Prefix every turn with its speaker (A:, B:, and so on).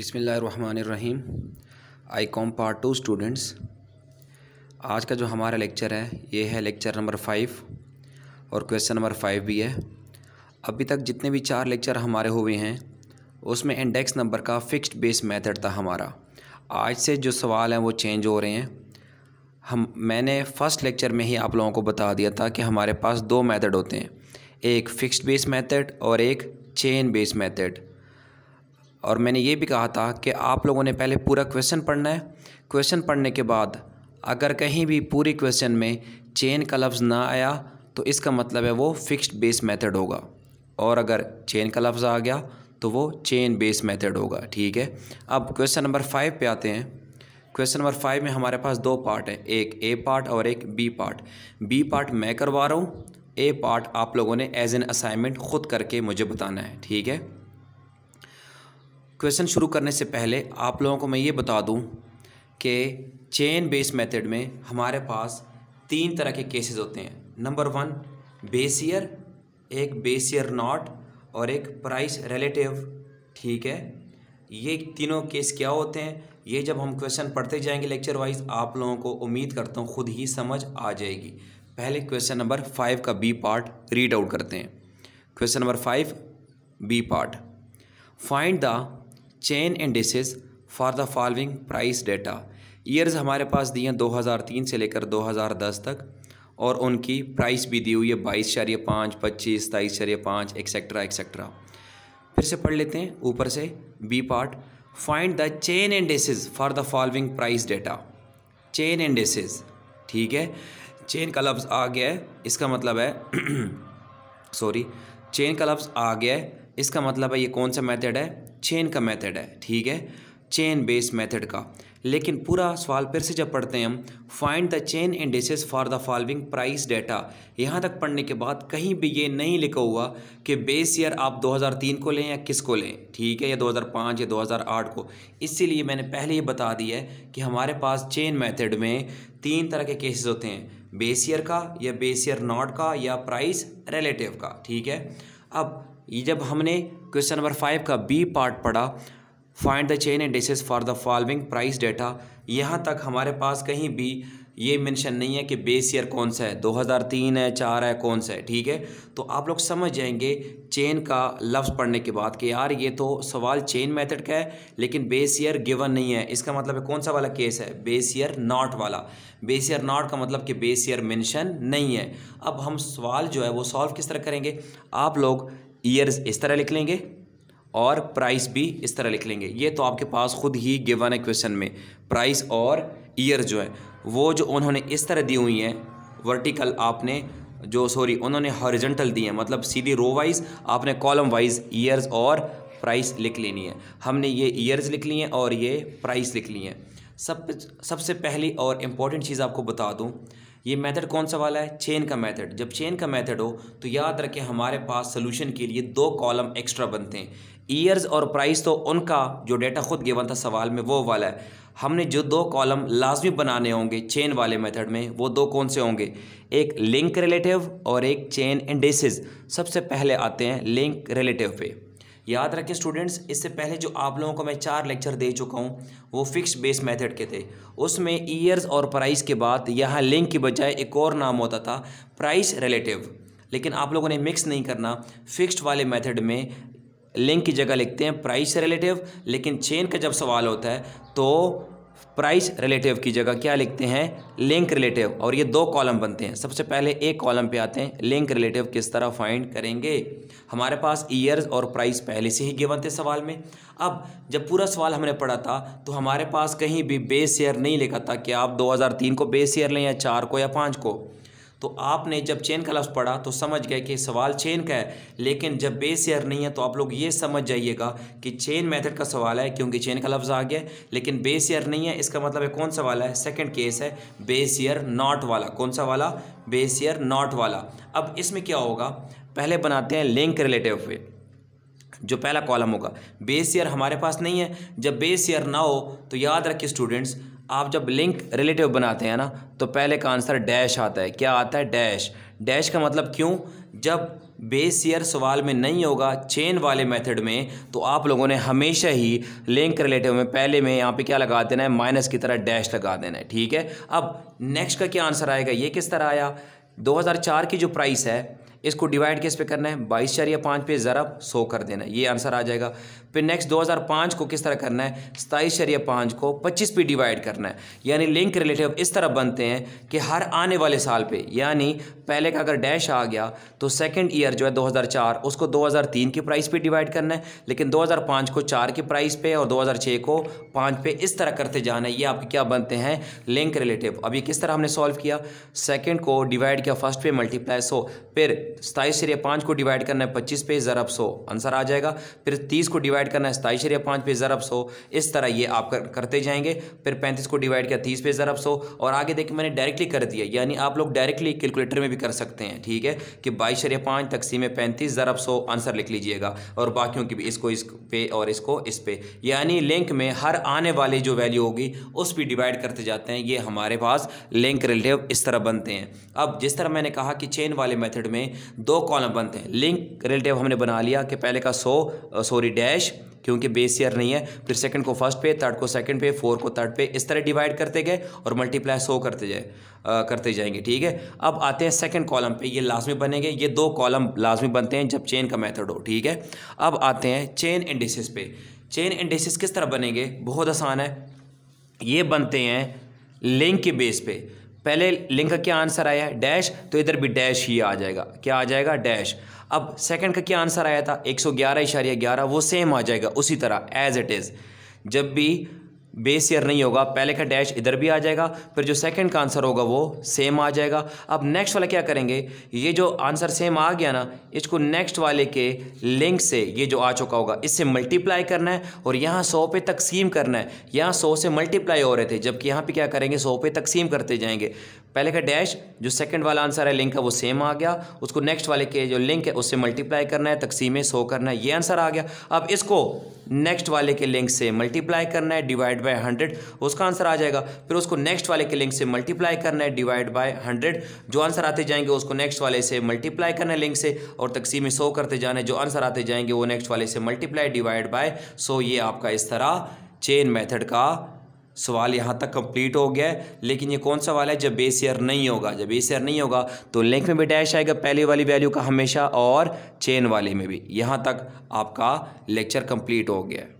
A: बिसमीम I com part two students आज का जो हमारा लेक्चर है ये है लेक्चर नंबर फाइव और क्वेश्चन नंबर फाइव भी है अभी तक जितने भी चार लेक्चर हमारे हुए हैं उसमें इंडेक्स नंबर का फिक्स्ड बेस मेथड था हमारा आज से जो सवाल हैं वो चेंज हो रहे हैं हम मैंने फ़र्स्ट लेक्चर में ही आप लोगों को बता दिया था कि हमारे पास दो मैथड होते हैं एक फ़िक्स्ड बेस मैथड और एक चेन बेस मैथड और मैंने ये भी कहा था कि आप लोगों ने पहले पूरा क्वेश्चन पढ़ना है क्वेश्चन पढ़ने के बाद अगर कहीं भी पूरी क्वेश्चन में चेन का लफ्ज़ ना आया तो इसका मतलब है वो फिक्स्ड बेस मेथड होगा और अगर चेन का लफ्ज़ आ गया तो वो चेन बेस मेथड होगा ठीक है अब क्वेश्चन नंबर फाइव पे आते हैं क्वेश्चन नंबर फाइव में हमारे पास दो पार्ट हैं एक ए पार्ट और एक बी पार्ट बी पार्ट मैं करवा रहा हूँ ए पार्ट आप लोगों ने एज एन असाइनमेंट ख़ुद करके मुझे बताना है ठीक है क्वेश्चन शुरू करने से पहले आप लोगों को मैं ये बता दूं कि चेन बेस मेथड में हमारे पास तीन तरह के केसेस होते हैं नंबर वन बेसियर एक बेसियर नॉट और एक प्राइस रिलेटिव ठीक है ये तीनों केस क्या होते हैं ये जब हम क्वेश्चन पढ़ते जाएंगे लेक्चर वाइज आप लोगों को उम्मीद करता हूँ खुद ही समझ आ जाएगी पहले क्वेश्चन नंबर फाइव का बी पार्ट रीड आउट करते हैं question number five B part find the chain index for the following price data years हमारे पास दिए 2003 से लेकर 2010 तक और उनकी प्राइस भी दी हुई है बाईस चार्य पाँच पच्चीस तेईस चार्य पाँच एक्सेट्रा एक्सेट्रा फिर से पढ़ लेते हैं ऊपर से B part find the chain index for the following price data chain index ठीक है चेन का लफ्ज़ आ गया है इसका मतलब है सॉरी चेन का लफ्ज़ आ गया है इसका मतलब है ये कौन सा मेथड है चेन का मेथड है ठीक है चेन बेस मेथड का लेकिन पूरा सवाल फिर से जब पढ़ते हैं हम find the chain indices for the following price data यहाँ तक पढ़ने के बाद कहीं भी ये नहीं लिखा हुआ कि बेस ईयर आप 2003 को लें या किस को लें ठीक है या 2005 या 2008 को इसीलिए मैंने पहले ये बता दिया है कि हमारे पास चेन मेथड में तीन तरह के केसेस होते हैं बेसियर का या बेसियर नॉट का या प्राइस रिलेटिव का ठीक है अब ये जब हमने क्वेश्चन नंबर फाइव का बी पार्ट पढ़ा find the chain indices for the following price data यहाँ तक हमारे पास कहीं भी ये मेंशन नहीं है कि बेस ईयर कौन सा है 2003 है चार है कौन सा है ठीक है तो आप लोग समझ जाएंगे चेन का लफ्ज़ पढ़ने के बाद कि यार ये तो सवाल चेन मेथड का है लेकिन बेस ईयर गिवन नहीं है इसका मतलब है कौन सा वाला केस है बेस ईयर नॉट वाला बेस ईयर नॉट का मतलब कि बेस ईयर मेंशन नहीं है अब हम सवाल जो है वो सॉल्व किस तरह करेंगे आप लोग ईयर्स इस तरह लिख लेंगे और प्राइस भी इस तरह लिख लेंगे ये तो आपके पास खुद ही गिवन है क्वेश्चन में प्राइस और ईयर जो है वो जो उन्होंने इस तरह दी हुई हैं वर्टिकल आपने जो सॉरी उन्होंने हॉरिजेंटल दी हैं मतलब सीधी रो वाइज आपने कॉलम वाइज ईयर्स और प्राइस लिख लेनी है हमने ये ईयर्स लिख ली हैं और ये प्राइस लिख ली हैं सब सबसे पहली और इम्पॉर्टेंट चीज़ आपको बता दूँ ये मेथड कौन सा वाला है चेन का मेथड जब चेन का मेथड हो तो याद रखें हमारे पास सोल्यूशन के लिए दो कॉलम एक्स्ट्रा बनते हैं ईयर्स और प्राइस तो उनका जो डेटा खुद गिवन था सवाल में वो वाला है हमने जो दो कॉलम लाजमी बनाने होंगे चेन वाले मेथड में वो दो कौन से होंगे एक लिंक रिलेटिव और एक चेन इंडेसिस सबसे पहले आते हैं लिंक रिलेटिव पे याद रखें स्टूडेंट्स इससे पहले जो आप लोगों को मैं चार लेक्चर दे चुका हूँ वो फिक्स बेस मेथड के थे उसमें ईयर्स और प्राइस के बाद यहाँ लिंक की बजाय एक और नाम होता था प्राइस रिलेटिव लेकिन आप लोगों ने मिक्स नहीं करना फिक्स्ड वाले मेथड में लिंक की जगह लिखते हैं प्राइस रिलेटिव लेकिन चेन का जब सवाल होता है तो प्राइस रिलेटिव की जगह क्या लिखते हैं लिंक रिलेटिव और ये दो कॉलम बनते हैं सबसे पहले एक कॉलम पे आते हैं लिंक रिलेटिव किस तरह फाइंड करेंगे हमारे पास ईयर्स और प्राइस पहले से ही गिवन थे सवाल में अब जब पूरा सवाल हमने पढ़ा था तो हमारे पास कहीं भी बेस ईयर नहीं लिखा था कि आप 2003 को बेस ईयर लें या चार को या पाँच को तो आपने जब चेन का लफ्ज़ पढ़ा तो समझ गए कि सवाल चेन का है लेकिन जब बेस एयर नहीं है तो आप लोग ये समझ जाइएगा कि चेन मेथड का सवाल है क्योंकि चेन का लफ्ज़ आ गया लेकिन बेस एयर नहीं है इसका मतलब है कौन सा वाला है सेकेंड केस है बेस एयर नॉट वाला कौन सा वाला बेस एयर नॉट वाला अब इसमें क्या होगा पहले बनाते हैं लिंक रिलेटिव वे जो पहला कॉलम होगा बेस ईयर हमारे पास नहीं है जब बेस ईयर ना हो तो याद रखिए स्टूडेंट्स आप जब लिंक रिलेटिव बनाते हैं ना तो पहले का आंसर डैश आता है क्या आता है डैश डैश का मतलब क्यों जब बेस ईयर सवाल में नहीं होगा चेन वाले मेथड में तो आप लोगों ने हमेशा ही लिंक रिलेटिव में पहले में यहाँ पे क्या लगा देना है माइनस की तरह डैश लगा देना है ठीक है अब नेक्स्ट का क्या आंसर आएगा ये किस तरह आया 2004 की जो प्राइस है इसको डिवाइड किस पे करना है बाईस चार या पाँच पे ज़रब सौ कर देना ये आंसर आ जाएगा फिर नेक्स्ट 2005 को किस तरह करना है सताईस चार या पाँच को 25 पे डिवाइड करना है यानी लिंक रिलेटिव इस तरह बनते हैं कि हर आने वाले साल पे यानी पहले का अगर डैश आ गया तो सेकेंड ईयर जो है 2004 उसको 2003 के प्राइस पर डिवाइड करना है लेकिन 2005 को चार के प्राइस पे और 2006 को पाँच पे इस तरह करते जाना है ये आपके क्या बनते हैं लिंक रिलेटिव अभी किस तरह हमने सॉल्व किया सेकेंड को डिवाइड किया फर्स्ट पे मल्टीप्लाई सो फिर सताईस शरिया पाँच को डिवाइड करना है पच्चीस पे ज़रब सौ आंसर आ जाएगा फिर तीस को डिवाइड करना है सताईस शरिया पाँच पे ज़रब सौ इस तरह ये आप कर, करते जाएंगे फिर पैंतीस को डिवाइड किया तीस पे ज़रब सौ और आगे देखिए मैंने डायरेक्टली कर दिया यानी आप लोग डायरेक्टली कैलकुलेटर में भी कर सकते हैं ठीक है कि बाईस शरिया पाँच तकसीम पैंतीस ज़रब सौ आंसर लिख लीजिएगा और बाकियों की भी इसको इस पे और इसको इस पे यानी लिंक में हर आने वाली जो वैल्यू होगी उस पर डिवाइड करते जाते हैं ये हमारे पास लिंक रिलेटिव इस तरह बनते हैं अब जिस तरह मैंने कहा कि चेन वाले मेथड में दो कॉलम बनते हैं लिंक रिलेटिव हमने बना लिया कि पहले का सो सॉरी डैश क्योंकि बेस ईयर नहीं है फिर सेकंड को फर्स्ट पे थर्ड को सेकंड पे फोर को थर्ड पे इस तरह डिवाइड करते गए और मल्टीप्लाई सो करते जाए आ, करते जाएंगे ठीक है अब आते हैं सेकंड कॉलम पे ये लाजमी बनेंगे ये दो कॉलम लाजमी बनते हैं जब चेन का मेथड हो ठीक है अब आते हैं चेन इंडिसिस पे चेन इंडिसिस किस तरह बनेंगे बहुत आसान है ये बनते हैं लिंक के बेस पे पहले लिंक का क्या आंसर आया है डैश तो इधर भी डैश ही आ जाएगा क्या आ जाएगा डैश अब सेकंड का क्या आंसर आया था एक सौ ग्यारह इशारिया ग्यारह वो सेम आ जाएगा उसी तरह एज इट इज़ जब भी बेस ईयर नहीं होगा पहले का डैश इधर भी आ जाएगा फिर जो सेकंड का आंसर होगा वो सेम आ जाएगा अब नेक्स्ट वाला क्या करेंगे ये जो आंसर सेम आ गया ना इसको नेक्स्ट वाले के लिंक से ये जो आ चुका होगा इससे मल्टीप्लाई करना है और यहाँ सौ पे तकसीम करना है यहाँ सौ से मल्टीप्लाई हो रहे थे जबकि यहाँ पर क्या करेंगे सौ पे तकसीम करते जाएंगे पहले का डैश जो सेकेंड वाला आंसर है लिंक का वो सेम आ गया उसको नेक्स्ट वाले के जो लिंक है उससे मल्टीप्लाई करना है तकसीमें सौ करना है ये आंसर आ गया अब इसको नेक्स्ट वाले के लिंक से मल्टीप्लाई करना है डिवाइड डिवाइड बाय हंड्रेड उसका आंसर आ जाएगा फिर उसको नेक्स्ट वाले के लिंक से मल्टीप्लाई करना है डिवाइड बाय हंड्रेड जो आंसर आते जाएंगे उसको नेक्स्ट वाले से मल्टीप्लाई करना है लिंक से और तकसीम सो सौ करते जाने जो आंसर आते जाएंगे वो नेक्स्ट वाले से मल्टीप्लाई डिवाइड बाय सो ये आपका इस तरह चेन मेथड का सवाल यहाँ तक कंप्लीट हो गया है लेकिन ये कौन सा वाला है जब बेस ईयर नहीं होगा जब बेस ईयर नहीं होगा तो लिंक में भी डैश आएगा पहले वाली वैल्यू का हमेशा और चेन वाले में भी यहाँ तक आपका लेक्चर कंप्लीट हो गया है